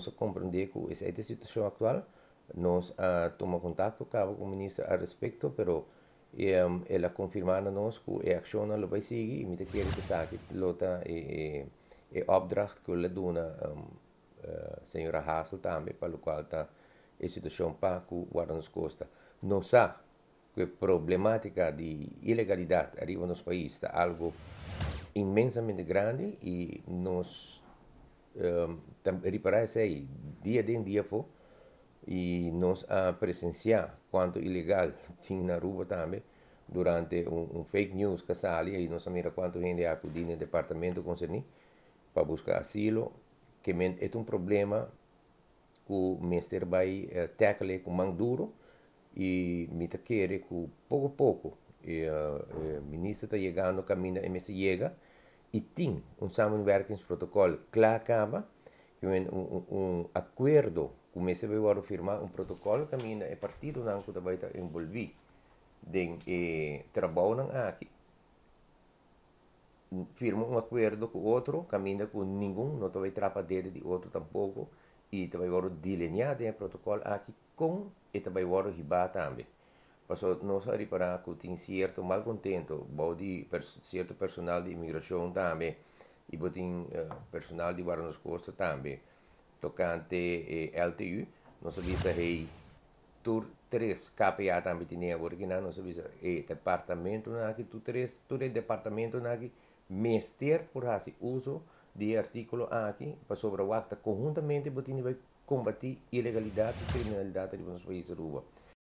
se comprende que esta situación actual nos uh, ah, toma contacto con el ministro al respecto, pero em, él ha confirmado que la e acción lo va a seguir y me quiere que saque piloto que el eh, eh, eh, obdracht que le dona um, señora Hassel también, para lo cual está la situación para que nos costa. No sabe que la problemática de ilegalidad arriba en nuestro país es algo inmensamente grande y nos Ehm, reparar isso aí, dia de dia foi, e nós a presenciar quanto ilegal tinha na rua também, durante um, um fake news que saía e nós mira quanto gente acudiu no departamento concernente para buscar asilo, que é um problema que o mestre vai uh, tackle com mão duro, e me quer que pouco a pouco o uh, eh, uh, eh, ministro está chegando, caminho, e me chega, e tem um Sammenwerkingsprotokoll, lá acaba um, um, um acordo começa a firmar, um protocolo que ainda é partido não que também está envolvido em trabalho não aqui. Firma um acordo com outro, caminha com nenhum, não vai trapa dele de outro tampouco, e também vai delineado o protocolo aqui com, e também agora riba também. pasó no sari para cutin un certo malcontento, body per, certo personale di immigrazione tambe e botin uh, eh, personale di guardia scorsa tambe tocante eh, LTU non so visa hey tur 3 KPA tambe tinea origina non so visa e eh, departamento naki tu 3 tu departamento naki mester per fare uso di articolo anche per sopra conjuntamente botin vai combattere illegalità e la criminalità di nostro paese ruba.